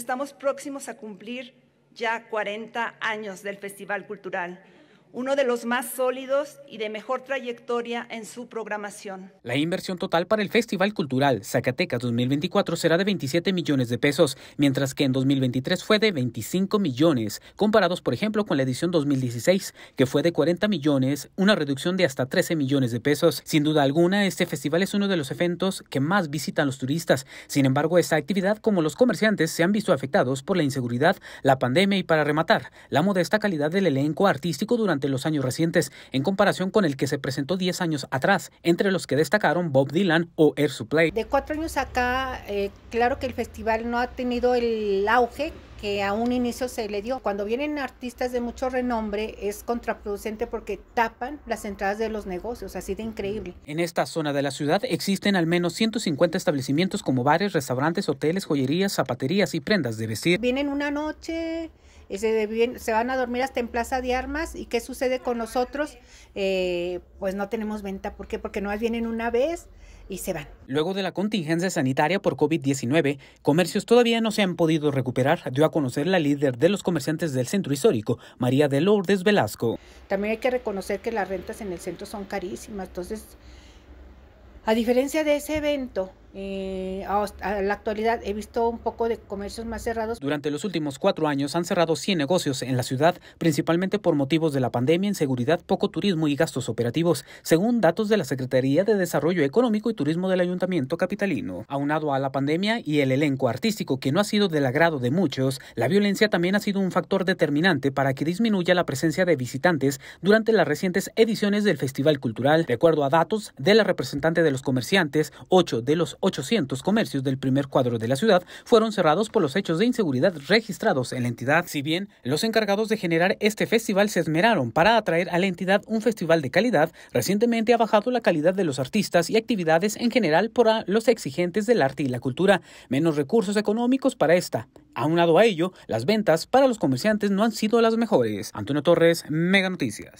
Estamos próximos a cumplir ya 40 años del Festival Cultural uno de los más sólidos y de mejor trayectoria en su programación. La inversión total para el Festival Cultural Zacatecas 2024 será de 27 millones de pesos, mientras que en 2023 fue de 25 millones, comparados por ejemplo con la edición 2016, que fue de 40 millones, una reducción de hasta 13 millones de pesos. Sin duda alguna, este festival es uno de los eventos que más visitan los turistas. Sin embargo, esta actividad, como los comerciantes, se han visto afectados por la inseguridad, la pandemia y para rematar, la modesta calidad del elenco artístico durante los años recientes en comparación con el que se presentó 10 años atrás, entre los que destacaron Bob Dylan o Air Supply. De cuatro años acá, eh, claro que el festival no ha tenido el auge que a un inicio se le dio. Cuando vienen artistas de mucho renombre es contraproducente porque tapan las entradas de los negocios, así de increíble. En esta zona de la ciudad existen al menos 150 establecimientos como bares, restaurantes, hoteles, joyerías, zapaterías y prendas de vestir. Vienen una noche, se van a dormir hasta en Plaza de Armas y qué sucede con nosotros, eh, pues no tenemos venta, ¿por qué? Porque no vienen una vez y se van. Luego de la contingencia sanitaria por COVID-19, comercios todavía no se han podido recuperar, dio a conocer la líder de los comerciantes del centro histórico, María de Lourdes Velasco. También hay que reconocer que las rentas en el centro son carísimas, entonces, a diferencia de ese evento, eh, a, la actualidad he visto un poco de comercios más cerrados. Durante los últimos cuatro años han cerrado 100 negocios en la ciudad, principalmente por motivos de la pandemia, inseguridad, poco turismo y gastos operativos, según datos de la Secretaría de Desarrollo Económico y Turismo del Ayuntamiento Capitalino. Aunado a la pandemia y el elenco artístico que no ha sido del agrado de muchos, la violencia también ha sido un factor determinante para que disminuya la presencia de visitantes durante las recientes ediciones del Festival Cultural. De acuerdo a datos de la representante de los comerciantes, ocho de los 800 comercios del primer cuadro de la ciudad fueron cerrados por los hechos de inseguridad registrados en la entidad. Si bien los encargados de generar este festival se esmeraron para atraer a la entidad un festival de calidad, recientemente ha bajado la calidad de los artistas y actividades en general por los exigentes del arte y la cultura, menos recursos económicos para esta. Aunado a ello, las ventas para los comerciantes no han sido las mejores. Antonio Torres, Mega Noticias.